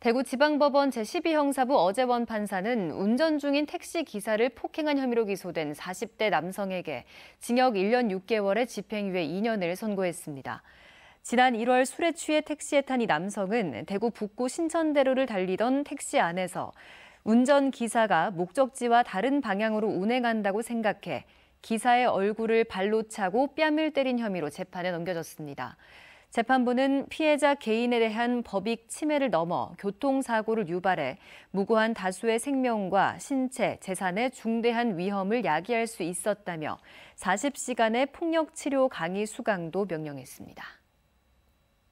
대구지방법원 제12형사부 어제원 판사는 운전 중인 택시 기사를 폭행한 혐의로 기소된 40대 남성에게 징역 1년 6개월의 집행유예 2년을 선고했습니다. 지난 1월 술에 취해 택시에 탄 이 남성은 대구 북구 신천대로를 달리던 택시 안에서 운전 기사가 목적지와 다른 방향으로 운행한다고 생각해 기사의 얼굴을 발로 차고 뺨을 때린 혐의로 재판에 넘겨졌습니다. 재판부는 피해자 개인에 대한 법익 침해를 넘어 교통사고를 유발해 무고한 다수의 생명과 신체, 재산에 중대한 위험을 야기할 수 있었다며 40시간의 폭력 치료 강의 수강도 명령했습니다.